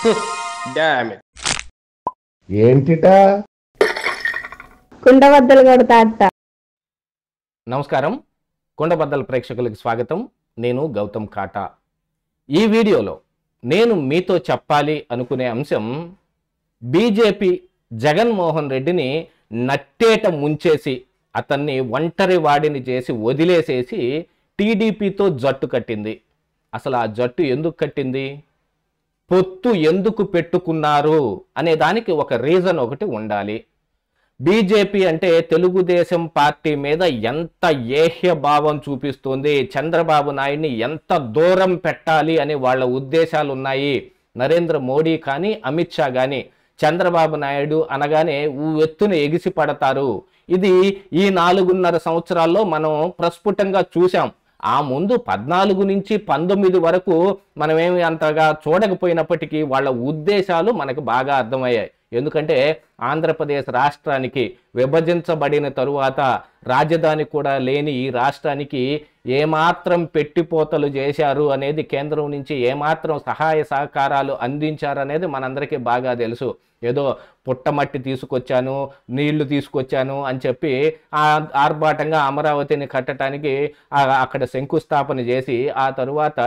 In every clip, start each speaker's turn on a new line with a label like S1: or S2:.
S1: ఏంటిటా కుండబద్దలు కొడతా నమస్కారం కుండబద్దల ప్రేక్షకులకు స్వాగతం నేను గౌతమ్ కాటా ఈ వీడియోలో నేను మీతో చెప్పాలి అనుకునే అంశం బీజేపీ జగన్మోహన్ రెడ్డిని నట్టేట ముంచేసి అతన్ని ఒంటరి వాడిని చేసి వదిలేసేసి టీడీపీతో జట్టు కట్టింది అసలు ఆ జట్టు ఎందుకు కట్టింది పొత్తు ఎందుకు పెట్టుకున్నారు అనే దానికి ఒక రీజన్ ఒకటి ఉండాలి బీజేపీ అంటే తెలుగుదేశం పార్టీ మీద ఎంత ఏహ్య భావం చూపిస్తుంది చంద్రబాబు నాయుడిని ఎంత దూరం పెట్టాలి అని వాళ్ళ ఉద్దేశాలు ఉన్నాయి నరేంద్ర మోడీ కానీ అమిత్ షా కానీ చంద్రబాబు నాయుడు అనగానే ఎత్తున ఎగిసి పడతారు ఇది ఈ నాలుగున్నర సంవత్సరాల్లో మనం ప్రస్ఫుటంగా చూసాం ఆ ముందు పద్నాలుగు నుంచి పంతొమ్మిది వరకు మనమేమి అంతగా చూడకపోయినప్పటికీ వాళ్ళ ఉద్దేశాలు మనకు బాగా అర్థమయ్యాయి ఎందుకంటే ఆంధ్రప్రదేశ్ రాష్ట్రానికి విభజించబడిన తరువాత రాజధాని కూడా లేని ఈ రాష్ట్రానికి ఏమాత్రం పెట్టిపోతలు చేశారు అనేది కేంద్రం నుంచి ఏమాత్రం సహాయ సహకారాలు అందించారనేది మనందరికీ బాగా తెలుసు ఏదో పుట్టమట్టి తీసుకొచ్చాను నీళ్లు తీసుకొచ్చాను అని చెప్పి ఆర్భాటంగా అమరావతిని కట్టడానికి అక్కడ శంకుస్థాపన చేసి ఆ తరువాత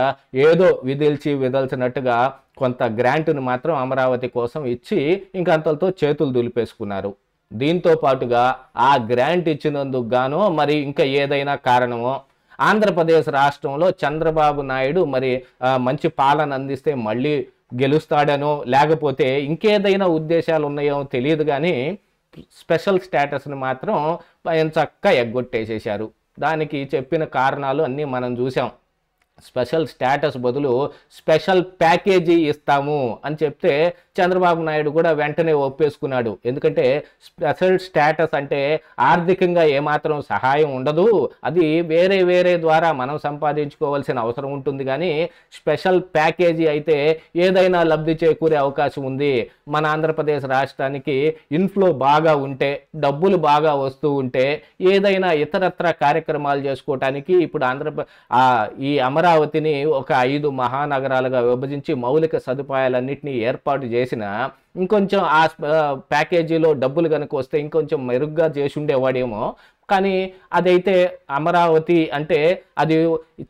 S1: ఏదో విదిల్చి విదల్చినట్టుగా కొంత గ్రాంట్ను మాత్రం అమరావతి కోసం ఇచ్చి ఇంకంతలతో చేతులు దులిపేసుకున్నారు దీంతో పాటుగా ఆ గ్రాంట్ ఇచ్చినందుకు గాను మరి ఇంకా ఏదైనా కారణమో ఆంధ్రప్రదేశ్ రాష్ట్రంలో చంద్రబాబు నాయుడు మరి మంచి పాలన అందిస్తే మళ్ళీ గెలుస్తాడనో లేకపోతే ఇంకేదైనా ఉద్దేశాలు ఉన్నాయో తెలియదు కానీ స్పెషల్ స్టేటస్ని మాత్రం చక్క ఎగ్గొట్టేసేశారు దానికి చెప్పిన కారణాలు అన్నీ మనం చూసాం స్పెషల్ స్టేటస్ బదులు స్పెషల్ ప్యాకేజీ ఇస్తాము అని చెప్తే చంద్రబాబు నాయుడు కూడా వెంటనే ఒప్పేసుకున్నాడు ఎందుకంటే స్పెషల్ స్టేటస్ అంటే ఆర్థికంగా ఏమాత్రం సహాయం ఉండదు అది వేరే వేరే ద్వారా మనం సంపాదించుకోవాల్సిన అవసరం ఉంటుంది కానీ స్పెషల్ ప్యాకేజీ అయితే ఏదైనా లబ్ధి చేకూరే అవకాశం ఉంది మన ఆంధ్రప్రదేశ్ రాష్ట్రానికి ఇన్ఫ్లో బాగా ఉంటే డబ్బులు బాగా వస్తూ ఉంటే ఏదైనా ఇతరత్ర కార్యక్రమాలు చేసుకోవటానికి ఇప్పుడు ఆంధ్ర ఈ అమర అమరావతిని ఒక ఐదు మహానగరాలుగా విభజించి మౌలిక సదుపాయాలన్నింటినీ ఏర్పాటు చేసిన ఇంకొంచెం ఆ ప్యాకేజీలో డబ్బులు కనుక వస్తే ఇంకొంచెం మెరుగ్గా చేసి ఉండేవాడేమో కానీ అదైతే అమరావతి అంటే అది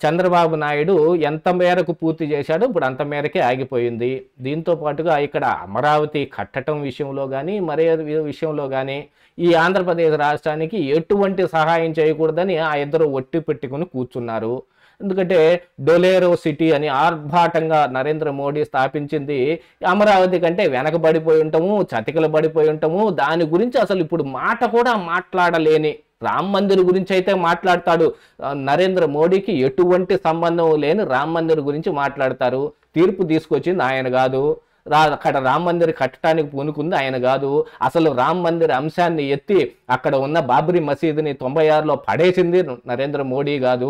S1: చంద్రబాబు నాయుడు ఎంత మేరకు పూర్తి చేశాడో ఇప్పుడు అంత మేరకే ఆగిపోయింది దీంతో పాటుగా ఇక్కడ అమరావతి కట్టడం విషయంలో కానీ మరే విషయంలో కానీ ఈ ఆంధ్రప్రదేశ్ రాష్ట్రానికి ఎటువంటి సహాయం చేయకూడదని ఆ ఇద్దరు ఒట్టి పెట్టుకుని కూర్చున్నారు ఎందుకంటే డొలేరో సిటీ అని ఆర్భాటంగా నరేంద్ర మోడీ స్థాపించింది అమరావతి కంటే వెనకబడిపోయి ఉంటాము చతికలు పడిపోయి ఉంటాము దాని గురించి అసలు ఇప్పుడు మాట కూడా మాట్లాడలేని రామ్ మందిర్ గురించి అయితే మాట్లాడతాడు నరేంద్ర మోడీకి ఎటువంటి సంబంధం లేని రామ్ మందిర్ గురించి మాట్లాడతారు తీర్పు తీసుకొచ్చింది ఆయన కాదు అక్కడ రామ్ మందిర్ కట్టడానికి పూనుకుంది ఆయన కాదు అసలు రామ్ మందిర్ అంశాన్ని ఎత్తి అక్కడ ఉన్న బాబ్రీ మసీదుని తొంభై ఆరులో పడేసింది నరేంద్ర మోడీ కాదు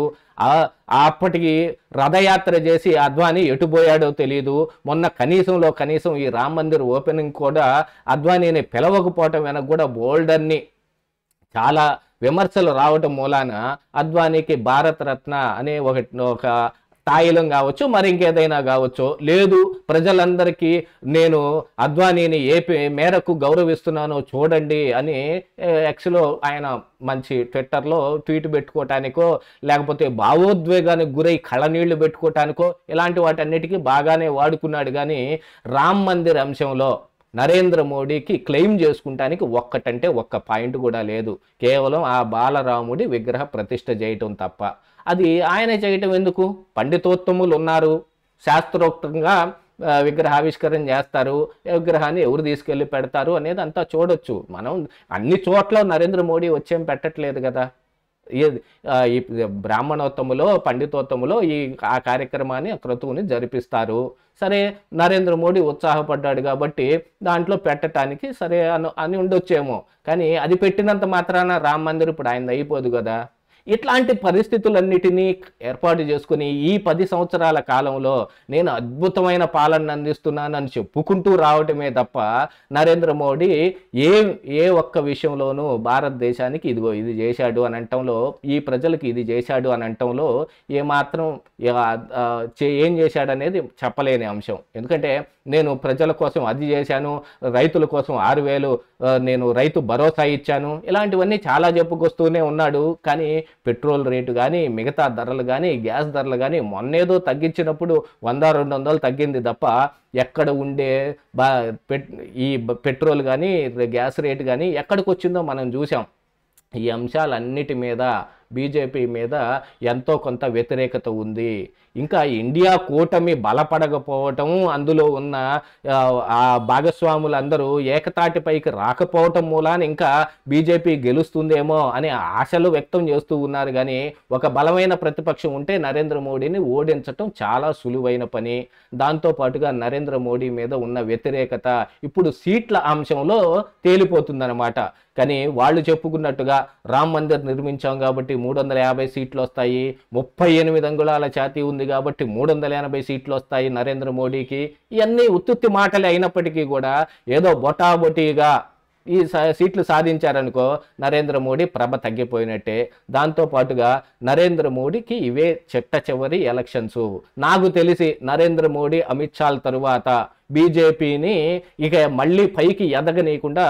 S1: అప్పటికి రథయాత్ర చేసి అద్వానీ ఎటుపోయాడో తెలియదు మొన్న కనీసంలో కనీసం ఈ రామ్ మందిర్ ఓపెనింగ్ కూడా అద్వానీని పిలవకపోవటం వెనక కూడా బోల్డర్ని చాలా విమర్శలు రావటం మూలాన అద్వానీకి భారతరత్న అనే ఒక ఒక తాయిలం కావచ్చు మరి ఇంకేదైనా కావచ్చు లేదు ప్రజలందరికీ నేను అద్వానీని ఏ మేరకు గౌరవిస్తున్నానో చూడండి అని ఎక్స్లో ఆయన మంచి ట్విట్టర్లో ట్వీట్ పెట్టుకోవటానికో లేకపోతే భావోద్వేగానికి గురై కళనీళ్లు పెట్టుకోవటానికో ఇలాంటి వాటన్నిటికీ బాగానే వాడుకున్నాడు కానీ రామ్ మందిర్ అంశంలో నరేంద్ర మోడీకి క్లెయిమ్ చేసుకుంటానికి ఒక్కటంటే ఒక్క పాయింట్ కూడా లేదు కేవలం ఆ బాలరాముడి విగ్రహ ప్రతిష్ట చేయటం తప్ప అది ఆయన చేయటం ఎందుకు పండితోత్తములు ఉన్నారు శాస్త్రోక్తంగా విగ్రహావిష్కరణ చేస్తారు విగ్రహాన్ని ఎవరు తీసుకెళ్ళి పెడతారు అనేది అంతా చూడొచ్చు మనం అన్ని చోట్ల నరేంద్ర మోడీ వచ్చేం పెట్టట్లేదు కదా ఈ బ్రాహ్మణోత్తములో పండితోత్తములో ఈ ఆ కార్యక్రమాన్ని క్రతువుని జరిపిస్తారు సరే నరేంద్ర మోడీ ఉత్సాహపడ్డాడు కాబట్టి దాంట్లో పెట్టడానికి సరే అని అని ఉండొచ్చేమో కానీ అది పెట్టినంత మాత్రాన రామ్ మందిర్ ఇప్పుడు ఆయన అయిపోదు కదా ఇట్లాంటి పరిస్థితులన్నిటినీ ఏర్పాటు చేసుకుని ఈ పది సంవత్సరాల కాలంలో నేను అద్భుతమైన పాలన అందిస్తున్నానని చెప్పుకుంటూ రావటమే తప్ప నరేంద్ర మోడీ ఏ ఏ ఒక్క విషయంలోనూ భారతదేశానికి ఇదిగో ఇది చేశాడు అని అంటంలో ఈ ప్రజలకు ఇది చేశాడు అని అంటంలో ఏమాత్రం ఏం చేశాడనేది చెప్పలేని అంశం ఎందుకంటే నేను ప్రజల కోసం అది చేశాను రైతుల కోసం ఆరు వేలు నేను రైతు భరోసా ఇచ్చాను ఇలాంటివన్నీ చాలా చెప్పుకొస్తూనే ఉన్నాడు కానీ పెట్రోల్ రేటు కానీ మిగతా ధరలు కానీ గ్యాస్ ధరలు కానీ మొన్నేదో తగ్గించినప్పుడు వంద రెండు వందలు తగ్గింది తప్ప ఎక్కడ ఉండే బా ఈ పెట్రోల్ కానీ గ్యాస్ రేటు కానీ ఎక్కడికి వచ్చిందో మనం చూసాం ఈ అంశాలన్నిటి మీద బీజేపీ మీద ఎంతో కొంత వ్యతిరేకత ఉంది ఇంకా ఇండియా కూటమి బలపడకపోవటం అందులో ఉన్న ఆ భాగస్వాములందరూ ఏకతాటిపైకి రాకపోవటం మూలాన ఇంకా బీజేపీ గెలుస్తుందేమో అనే ఆశలు వ్యక్తం చేస్తూ ఉన్నారు కానీ ఒక బలమైన ప్రతిపక్షం ఉంటే నరేంద్ర మోడీని ఓడించటం చాలా సులువైన పని దాంతోపాటుగా నరేంద్ర మోడీ మీద ఉన్న వ్యతిరేకత ఇప్పుడు సీట్ల అంశంలో తేలిపోతుందన్నమాట కానీ వాళ్ళు చెప్పుకున్నట్టుగా రామ్ మందిర్ నిర్మించాం కాబట్టి మూడు వందల యాభై సీట్లు వస్తాయి ముప్పై ఎనిమిది అంగుళాల ఛాతి ఉంది కాబట్టి మూడు వందల ఎనభై సీట్లు వస్తాయి నరేంద్ర మోడీకి ఇవన్నీ ఉత్తుత్తి మాటలే అయినప్పటికీ కూడా ఏదో బొటాబొటీగా ఈ సీట్లు సాధించారనుకో నరేంద్ర మోడీ ప్రభ తగ్గిపోయినట్టే దాంతోపాటుగా నరేంద్ర మోడీకి ఇవే చెట్ట చివరి ఎలక్షన్స్ నాకు తెలిసి నరేంద్ర మోడీ అమిత్ షాల్ తరువాత బీజేపీని ఇక మళ్ళీ పైకి ఎదగనీయకుండా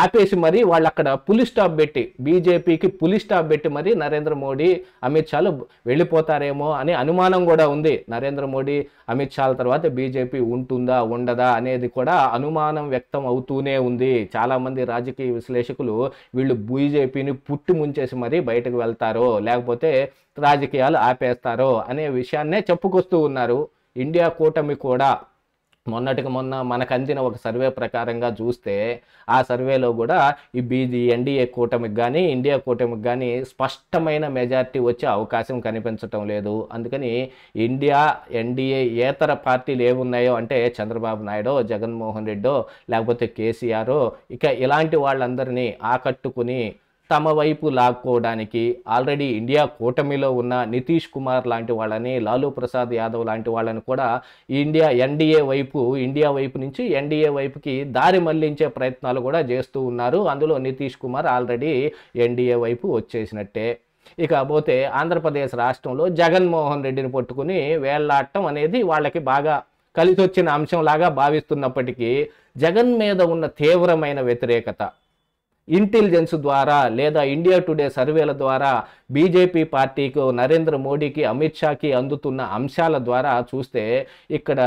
S1: ఆపేసి మరి వాళ్ళు అక్కడ పులి స్టాప్ పెట్టి బీజేపీకి పులి స్టాప్ పెట్టి మరి నరేంద్ర మోడీ అమిత్ షాలు వెళ్ళిపోతారేమో అని అనుమానం కూడా ఉంది నరేంద్ర మోడీ అమిత్ షాల తర్వాత బీజేపీ ఉంటుందా ఉండదా అనేది కూడా అనుమానం వ్యక్తం అవుతూనే ఉంది చాలామంది రాజకీయ విశ్లేషకులు వీళ్ళు బీజేపీని పుట్టి ముంచేసి మరి బయటకు వెళ్తారు లేకపోతే రాజకీయాలు ఆపేస్తారో అనే విషయాన్నే చెప్పుకొస్తూ ఉన్నారు ఇండియా కూటమి కూడా మొన్నటికి మొన్న మనకు అందిన ఒక సర్వే ప్రకారంగా చూస్తే ఆ సర్వేలో కూడా ఈ బీజీ ఎన్డీఏ కూటమికి కానీ ఇండియా కూటమికి కానీ స్పష్టమైన మెజార్టీ వచ్చే అవకాశం కనిపించటం లేదు అందుకని ఇండియా ఎన్డీఏ ఏతర పార్టీలు ఏమున్నాయో అంటే చంద్రబాబు నాయుడు జగన్మోహన్ రెడ్డో లేకపోతే కేసీఆర్ ఇక ఇలాంటి వాళ్ళందరినీ ఆకట్టుకుని తమ వైపు లాక్కోవడానికి ఆల్రెడీ ఇండియా కూటమిలో ఉన్న నితీష్ కుమార్ లాంటి వాళ్ళని లాలూ ప్రసాద్ యాదవ్ లాంటి వాళ్ళని కూడా ఇండియా ఎన్డీఏ వైపు ఇండియా వైపు నుంచి ఎన్డీఏ వైపుకి దారి మళ్లించే ప్రయత్నాలు కూడా చేస్తూ ఉన్నారు అందులో నితీష్ కుమార్ ఆల్రెడీ ఎన్డీఏ వైపు వచ్చేసినట్టే ఇకపోతే ఆంధ్రప్రదేశ్ రాష్ట్రంలో జగన్మోహన్ రెడ్డిని పట్టుకుని వేళ్లాడటం అనేది వాళ్ళకి బాగా కలిసొచ్చిన అంశంలాగా భావిస్తున్నప్పటికీ జగన్ మీద ఉన్న తీవ్రమైన వ్యతిరేకత ఇంటెలిజెన్స్ ద్వారా లేదా ఇండియా టుడే సర్వేల ద్వారా బీజేపీ పార్టీకి నరేంద్ర మోడీకి అమిత్ షాకి అందుతున్న అంశాల ద్వారా చూస్తే ఇక్కడ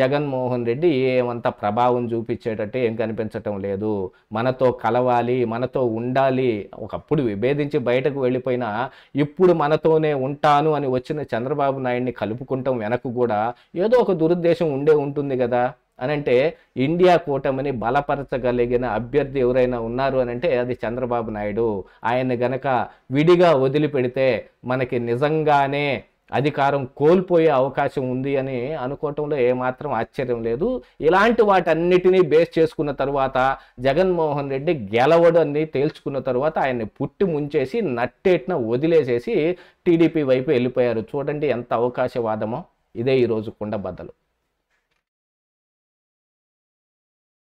S1: జగన్మోహన్ రెడ్డి ఏమంత ప్రభావం చూపించేటట్టు ఏం కనిపించటం లేదు మనతో కలవాలి మనతో ఉండాలి ఒకప్పుడు విభేదించి బయటకు వెళ్ళిపోయినా ఇప్పుడు మనతోనే ఉంటాను అని వచ్చిన చంద్రబాబు నాయుడిని కలుపుకుంటాం వెనక్కు కూడా ఏదో ఒక దురుద్దేశం ఉండే ఉంటుంది కదా అని అంటే ఇండియా కూటమిని బలపరచగలిగిన అభ్యర్థి ఎవరైనా ఉన్నారు అని అంటే అది చంద్రబాబు నాయుడు ఆయన గనక విడిగా వదిలిపెడితే మనకి నిజంగానే అధికారం కోల్పోయే అవకాశం ఉంది అని అనుకోవటంలో ఏమాత్రం ఆశ్చర్యం లేదు ఇలాంటి వాటన్నిటినీ బేస్ చేసుకున్న తర్వాత జగన్మోహన్ రెడ్డి గెలవడాన్ని తేల్చుకున్న తర్వాత ఆయన్ని పుట్టి ముంచేసి నట్టేట్న వదిలేసేసి టీడీపీ వైపు వెళ్ళిపోయారు చూడండి ఎంత అవకాశవాదమో ఇదే ఈరోజు కుండబద్దలు